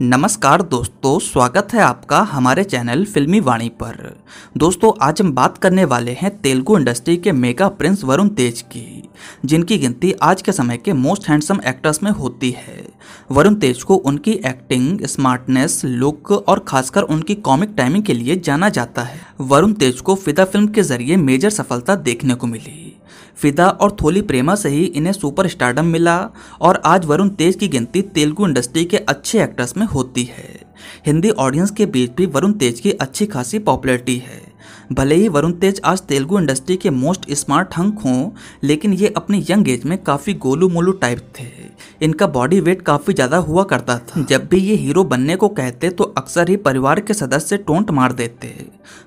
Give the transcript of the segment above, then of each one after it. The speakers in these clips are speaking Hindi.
नमस्कार दोस्तों स्वागत है आपका हमारे चैनल फिल्मी वाणी पर दोस्तों आज हम बात करने वाले हैं तेलुगु इंडस्ट्री के मेगा प्रिंस वरुण तेज की जिनकी गिनती आज के समय के मोस्ट हैंडसम एक्टर्स में होती है वरुण तेज को उनकी एक्टिंग स्मार्टनेस लुक और खासकर उनकी कॉमिक टाइमिंग के लिए जाना जाता है वरुण तेज को फिदा फिल्म के जरिए मेजर सफलता देखने को मिली फिदा और थोली प्रेमा से ही इन्हें सुपर स्टार्डम मिला और आज वरुण तेज की गिनती तेलुगु इंडस्ट्री के अच्छे एक्टर्स में होती है हिंदी ऑडियंस के बीच भी वरुण तेज की अच्छी खासी पॉपुलरिटी है भले ही वरुण तेज आज तेलुगु इंडस्ट्री के मोस्ट स्मार्ट हंक हों लेकिन ये अपने यंग एज में काफ़ी गोलू मोलू टाइप थे इनका बॉडी वेट काफ़ी ज़्यादा हुआ करता था जब भी ये हीरो बनने को कहते तो अक्सर ही परिवार के सदस्य टोंट मार देते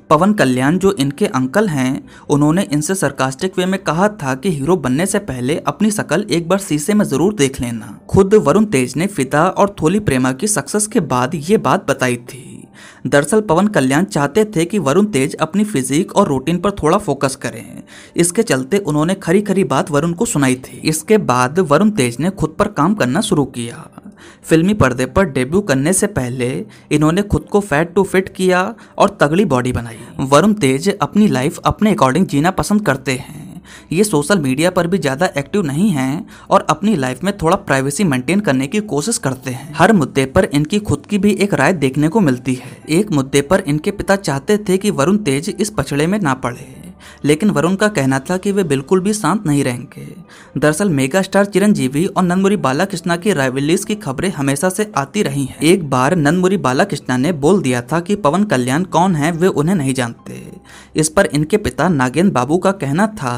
पवन कल्याण जो इनके अंकल हैं उन्होंने इनसे सरकास्टिक वे में कहा था कि हीरो बनने से पहले अपनी शकल एक बार शीशे में ज़रूर देख लेना खुद वरुण तेज ने फिता और थोली प्रेमा की सक्सेस के बाद ये बात बताई थी दरअसल पवन कल्याण चाहते थे कि वरुण तेज अपनी फिजिक और रूटीन पर थोड़ा फोकस करें इसके चलते उन्होंने खरी खरी बात वरुण को सुनाई थी इसके बाद वरुण तेज ने खुद पर काम करना शुरू किया फिल्मी पर्दे पर डेब्यू करने से पहले इन्होंने खुद को फैट टू फिट किया और तगड़ी बॉडी बनाई वरुण तेज अपनी लाइफ अपने अकॉर्डिंग जीना पसंद करते हैं ये सोशल मीडिया पर भी ज़्यादा एक्टिव नहीं हैं और अपनी लाइफ में थोड़ा प्राइवेसी मेंटेन करने की कोशिश करते हैं हर मुद्दे पर इनकी खुद की भी एक राय देखने को मिलती है एक मुद्दे पर इनके पिता चाहते थे कि वरुण तेज इस पछड़े में ना पड़े लेकिन वरुण का कहना था कि वे बिल्कुल भी शांत नहीं रहेंगे दरअसल मेगा स्टार चिरंजीवी और नंदमुरी बालाकृष्णा की राइवलीज की खबरें हमेशा से आती रही हैं एक बार नंदमुरी बालाकृष्णा ने बोल दिया था कि पवन कल्याण कौन है वे उन्हें नहीं जानते इस पर इनके पिता नागेंद्र बाबू का कहना था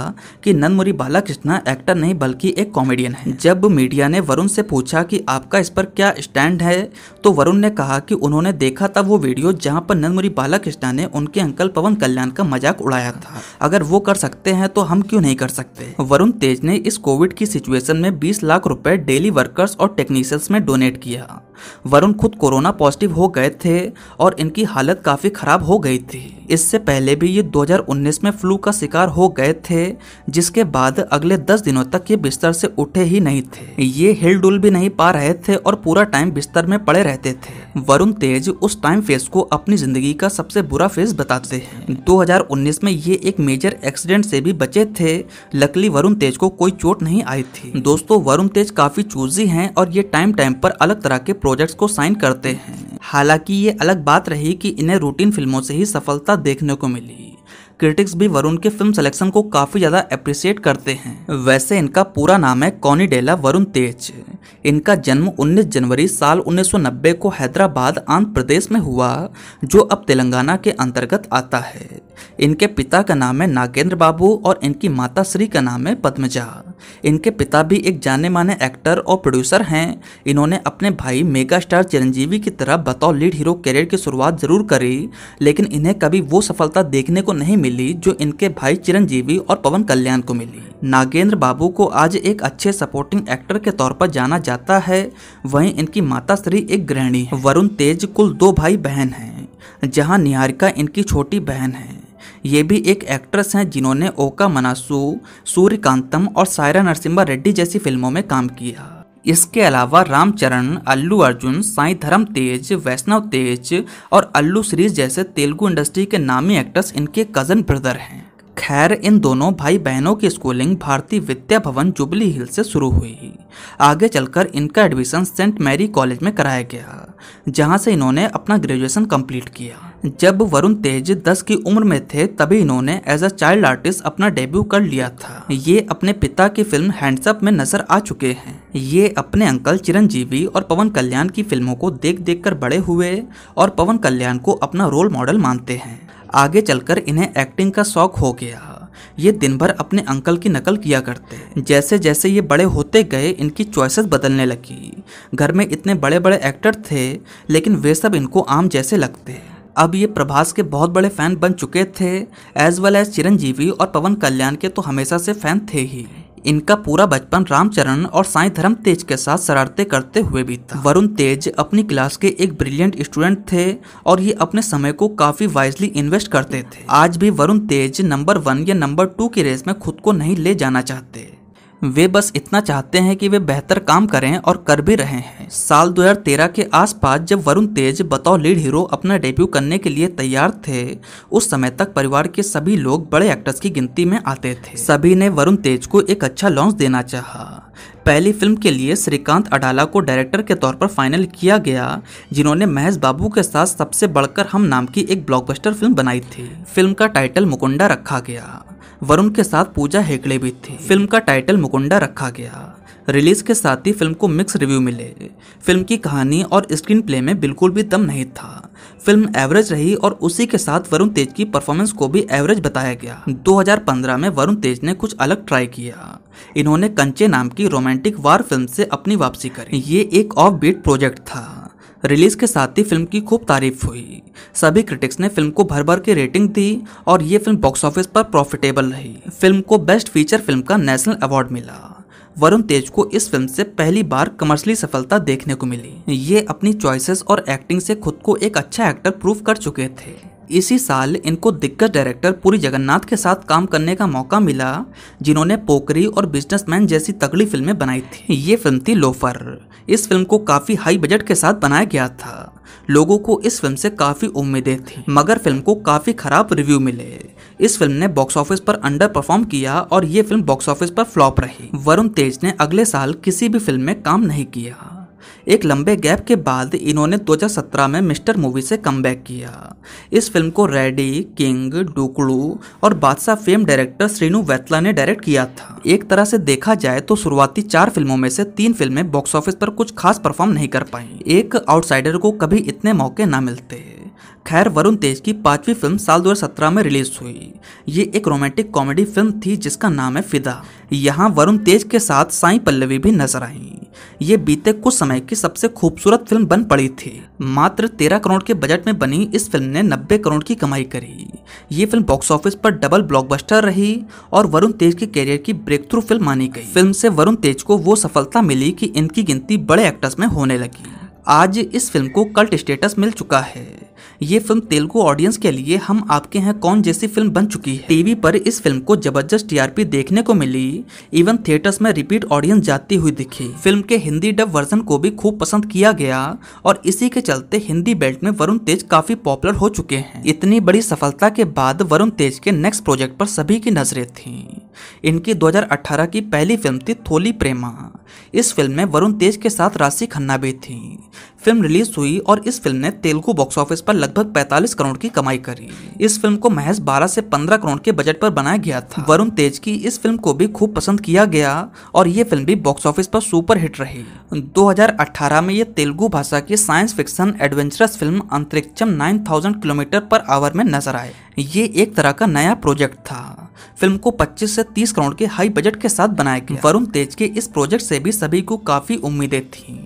कि नंदमुरी बालाकृष्णा एक्टर नहीं बल्कि एक कॉमेडियन है जब मीडिया ने वरुण से पूछा कि आपका इस पर क्या स्टैंड है तो वरुण ने कहा कि उन्होंने देखा था वो वीडियो जहां पर नंदमुरी बालाकृष्णा ने उनके अंकल पवन कल्याण का मजाक उड़ाया था अगर वो कर सकते हैं तो हम क्यों नहीं कर सकते वरुण तेज ने इस कोविड की सिचुएशन में बीस लाख रुपए डेली वर्कर्स और टेक्नीशियंस में डोनेट किया वरुण खुद कोरोना पॉजिटिव हो गए थे और इनकी हालत काफी खराब हो गई थी इससे पहले भी ये 2019 में फ्लू का शिकार हो गए थे जिसके बाद अगले 10 दिनों तक ये बिस्तर से उठे ही नहीं थे ये हिलडुल भी नहीं पा रहे थे और पूरा टाइम बिस्तर में पड़े रहते थे वरुण तेज उस टाइम फेज को अपनी जिंदगी का सबसे बुरा फेज बताते हैं 2019 में ये एक मेजर एक्सीडेंट से भी बचे थे लकली वरुण तेज को कोई चोट नहीं आई थी दोस्तों वरुण तेज काफी चूजी हैं और ये टाइम टाइम पर अलग तरह के प्रोजेक्ट्स को साइन करते हैं हालांकि ये अलग बात रही कि इन्हें रूटीन फिल्मों से ही सफलता देखने को मिली क्रिटिक्स भी वरुण के फिल्म सिलेक्शन को काफ़ी ज़्यादा अप्रिसिएट करते हैं वैसे इनका पूरा नाम है कॉनीडेला वरुण तेज इनका जन्म 19 जनवरी साल 1990 को हैदराबाद आंध्र प्रदेश में हुआ जो अब तेलंगाना के अंतर्गत आता है इनके पिता का नाम है नागेंद्र बाबू और इनकी माता श्री का नाम है पद्मजा इनके पिता भी एक जाने माने एक्टर और प्रोड्यूसर हैं इन्होंने अपने भाई मेगा स्टार चिरंजीवी की तरह बतौर लीड हीरो करियर की शुरुआत जरूर करी लेकिन इन्हें कभी वो सफलता देखने को नहीं मिली जो इनके भाई चिरंजीवी और पवन कल्याण को मिली नागेंद्र बाबू को आज एक अच्छे सपोर्टिंग एक्टर के तौर पर जाना जाता है वहीं इनकी माता श्री एक गृहिणी वरुण तेज कुल दो भाई बहन हैं जहां निहारिका इनकी छोटी बहन है ये भी एक एक्ट्रेस हैं जिन्होंने ओका मनासु सूर्यकांतम और सायरा नरसिम्हा रेड्डी जैसी फिल्मों में काम किया इसके अलावा रामचरण अल्लू अर्जुन साई धर्म तेज वैष्णव तेज और अल्लू सीरीज जैसे तेलुगु इंडस्ट्री के नामी एक्टर्स इनके कजन ब्रदर हैं खैर इन दोनों भाई बहनों की स्कूलिंग भारतीय विद्या भवन जुबली हिल से शुरू हुई आगे चलकर इनका एडमिशन सेंट मैरी कॉलेज में कराया गया जहां से इन्होंने अपना ग्रेजुएशन कंप्लीट किया जब वरुण तेज 10 की उम्र में थे तभी इन्होंने एज अ चाइल्ड आर्टिस्ट अपना डेब्यू कर लिया था ये अपने पिता की फिल्म हैंड्सअप में नजर आ चुके हैं ये अपने अंकल चिरंजीवी और पवन कल्याण की फिल्मों को देख देख कर बड़े हुए और पवन कल्याण को अपना रोल मॉडल मानते हैं आगे चलकर इन्हें एक्टिंग का शौक हो गया ये दिन भर अपने अंकल की नकल किया करते जैसे जैसे ये बड़े होते गए इनकी चॉइसेस बदलने लगी घर में इतने बड़े बड़े एक्टर थे लेकिन वे सब इनको आम जैसे लगते अब ये प्रभास के बहुत बड़े फैन बन चुके थे एज वेल एज चिरंजीवी और पवन कल्याण के तो हमेशा से फैन थे ही इनका पूरा बचपन रामचरण और साई धर्म तेज के साथ शरारते करते हुए भी था वरुण तेज अपनी क्लास के एक ब्रिलियंट स्टूडेंट थे और ये अपने समय को काफी वाइजली इन्वेस्ट करते थे आज भी वरुण तेज नंबर वन या नंबर टू की रेस में खुद को नहीं ले जाना चाहते वे बस इतना चाहते हैं कि वे बेहतर काम करें और कर भी रहे हैं साल 2013 के आसपास जब वरुण तेज बतौर लीड हीरो अपना डेब्यू करने के लिए तैयार थे उस समय तक परिवार के सभी लोग बड़े एक्टर्स की गिनती में आते थे सभी ने वरुण तेज को एक अच्छा लॉन्च देना चाहा पहली फिल्म के लिए श्रीकांत अडाला को डायरेक्टर के तौर पर फाइनल किया गया जिन्होंने महेश बाबू के साथ सबसे बढ़कर हम नाम की एक ब्लॉकबस्टर फिल्म बनाई थी फिल्म का टाइटल मुकुंडा रखा गया वरुण के साथ पूजा हेगड़े भी थी फिल्म का टाइटल मुकुंडा रखा गया रिलीज के साथ ही फिल्म को मिक्स रिव्यू मिले फिल्म की कहानी और स्क्रीन प्ले में बिल्कुल भी दम नहीं था फिल्म एवरेज रही और उसी के साथ वरुण तेज की परफॉर्मेंस को भी एवरेज बताया गया 2015 में वरुण तेज ने कुछ अलग ट्राई किया इन्होंने कंचे नाम की रोमांटिक वार फिल्म से अपनी वापसी करी ये एक ऑफ बीट प्रोजेक्ट था रिलीज के साथ ही फिल्म की खूब तारीफ हुई सभी क्रिटिक्स ने फिल्म को भर भर के रेटिंग दी और ये फिल्म बॉक्स ऑफिस पर प्रॉफिटेबल रही फिल्म को बेस्ट फीचर फिल्म का नेशनल अवार्ड मिला वरुण तेज को इस फिल्म से पहली बार कमर्शली सफलता देखने को मिली ये अपनी चॉइसेस और एक्टिंग से खुद को एक अच्छा एक्टर प्रूव कर चुके थे इसी साल इनको दिग्गज डायरेक्टर पूरी जगन्नाथ के साथ काम करने का मौका मिला जिन्होंने पोकरी और बिजनेसमैन जैसी तगड़ी फिल्में बनाई थी ये फिल्म थी लोफर इस फिल्म को काफ़ी हाई बजट के साथ बनाया गया था लोगों को इस फिल्म से काफ़ी उम्मीदें थी मगर फिल्म को काफ़ी खराब रिव्यू मिले इस फिल्म ने बॉक्स ऑफिस पर अंडर परफॉर्म किया और ये फिल्म बॉक्स ऑफिस पर फ्लॉप रही वरुण तेज ने अगले साल किसी भी फिल्म में काम नहीं किया एक लंबे गैप के बाद इन्होंने 2017 में मिस्टर मूवी से कम किया इस फिल्म को रेडी किंग डुकड़ू और बादशाह फेम डायरेक्टर श्रीनु वैतला ने डायरेक्ट किया था एक तरह से देखा जाए तो शुरुआती चार फिल्मों में से तीन फिल्में बॉक्स ऑफिस पर कुछ खास परफॉर्म नहीं कर पाई एक आउटसाइडर को कभी इतने मौके ना मिलते खैर वरुण तेज की पांचवी फिल्म साल 2017 में रिलीज हुई ये एक रोमांटिक कॉमेडी फिल्म थी जिसका नाम है फिदा यहाँ वरुण तेज के साथ साई पल्लवी भी नजर आई ये बीते कुछ समय की सबसे खूबसूरत फिल्म बन पड़ी थी मात्र तेरह करोड़ के बजट में बनी इस फिल्म ने नब्बे करोड़ की कमाई करी ये फिल्म बॉक्स ऑफिस पर डबल ब्लॉकबस्टर रही और वरुण तेज के कैरियर की ब्रेक थ्रू फिल्म मानी गई फिल्म से वरुण तेज को वो सफलता मिली कि इनकी गिनती बड़े एक्टर्स में होने लगी आज इस फिल्म को कल्ट स्टेटस मिल चुका है ये फिल्म तेलुगु ऑडियंस के लिए हम आपके हैं कौन जैसी फिल्म बन चुकी है टीवी पर इस फिल्म को जबरदस्त टीआरपी देखने को मिली इवन थिएटर्स में रिपीट ऑडियंस जाती हुई दिखी फिल्म के हिंदी डब वर्जन को भी खूब पसंद किया गया और इसी के चलते हिंदी बेल्ट में वरुण तेज काफी पॉपुलर हो चुके हैं इतनी बड़ी सफलता के बाद वरुण तेज के नेक्स्ट प्रोजेक्ट पर सभी की नजरें थीं इनकी 2018 की पहली फिल्म थी थोली प्रेमा इस फिल्म में वरुण तेज के साथ राशि खन्ना भी थी फिल्म रिलीज हुई और इस फिल्म ने तेलुगु बॉक्स ऑफिस पर लगभग 45 करोड़ की कमाई करी इस फिल्म को महज 12 से 15 करोड़ के बजट पर बनाया गया था वरुण तेज की इस फिल्म को भी खूब पसंद किया गया और ये फिल्म भी बॉक्स ऑफिस पर सुपर हिट रही 2018 में ये तेलुगु भाषा की science fiction adventurous film Antariksham nine kilometre per hour में नजर आए ये एक तरह का नया प्रोजेक्ट था फिल्म को 25 से 30 करोड़ के हाई बजट के साथ बनाया गया वरुण तेज के इस प्रोजेक्ट से भी सभी को काफी उम्मीदें थी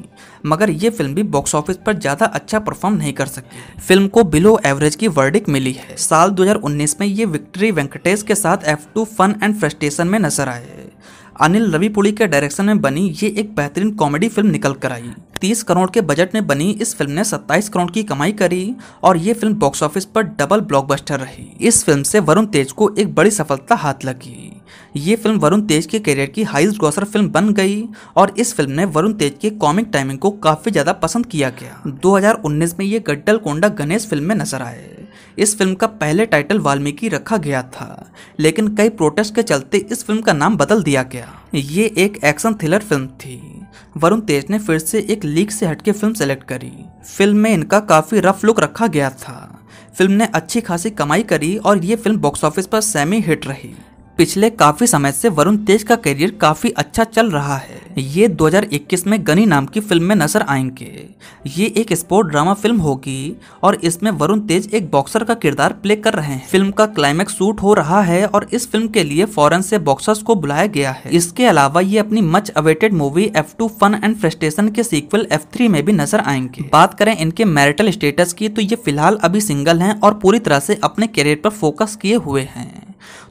मगर ये फिल्म भी बॉक्स ऑफिस पर ज्यादा अच्छा परफॉर्म नहीं कर सकी फिल्म को बिलो एवरेज की वर्डिक मिली है साल 2019 में ये विक्ट्री वेंकटेश के साथ F two fun and frustration में नजर आए अनिल रविपुड़ी के डायरेक्शन में बनी ये एक बेहतरीन कॉमेडी फिल्म निकल कर आई 30 करोड़ के बजट में बनी इस फिल्म ने 27 करोड़ की कमाई करी और ये फिल्म बॉक्स ऑफिस पर डबल ब्लॉकबस्टर रही इस फिल्म से वरुण तेज को एक बड़ी सफलता हाथ लगी ये फिल्म वरुण तेज के करियर की हाइस्ट ग्रॉसर फिल्म बन गई और इस फिल्म ने वरुण तेज के कॉमिक टाइमिंग को काफ़ी ज़्यादा पसंद किया गया 2019 में ये गड्डल कोंडा गणेश फिल्म में नजर आए इस फिल्म का पहले टाइटल वाल्मीकि रखा गया था लेकिन कई प्रोटेस्ट के चलते इस फिल्म का नाम बदल दिया गया ये एक एक्शन थ्रिलर फिल्म थी वरुण तेज ने फिर से एक लीक से हटके फिल्म सेलेक्ट करी फिल्म में इनका काफ़ी रफ लुक रखा गया था फिल्म ने अच्छी खासी कमाई करी और ये फिल्म बॉक्स ऑफिस पर सेमी हिट रही पिछले काफी समय से वरुण तेज का करियर काफी अच्छा चल रहा है ये 2021 में गनी नाम की फिल्म में नजर आएंगे ये एक स्पोर्ट ड्रामा फिल्म होगी और इसमें वरुण तेज एक बॉक्सर का किरदार प्ले कर रहे हैं फिल्म का क्लाइमैक्स शूट हो रहा है और इस फिल्म के लिए फॉरन से बॉक्सर्स को बुलाया गया है इसके अलावा ये अपनी much awaited movie F two fun and frustration के सीक्वल एफ थ्री में भी नजर आएंगे बात करें इनके मैरिटल स्टेटस की तो ये फिलहाल अभी सिंगल है और पूरी तरह से अपने करियर पर फोकस किए हुए हैं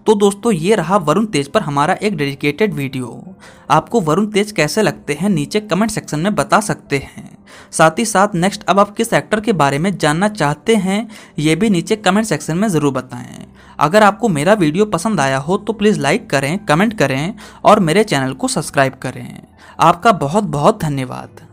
तो दोस्तों ये रहा वरुण तेज पर हमारा एक डेडिकेटेड वीडियो आपको वरुण तेज कैसे लगते हैं नीचे कमेंट सेक्शन में बता सकते हैं साथ ही साथ नेक्स्ट अब आप किस एक्टर के बारे में जानना चाहते हैं ये भी नीचे कमेंट सेक्शन में ज़रूर बताएं अगर आपको मेरा वीडियो पसंद आया हो तो प्लीज़ लाइक करें कमेंट करें और मेरे चैनल को सब्सक्राइब करें आपका बहुत बहुत धन्यवाद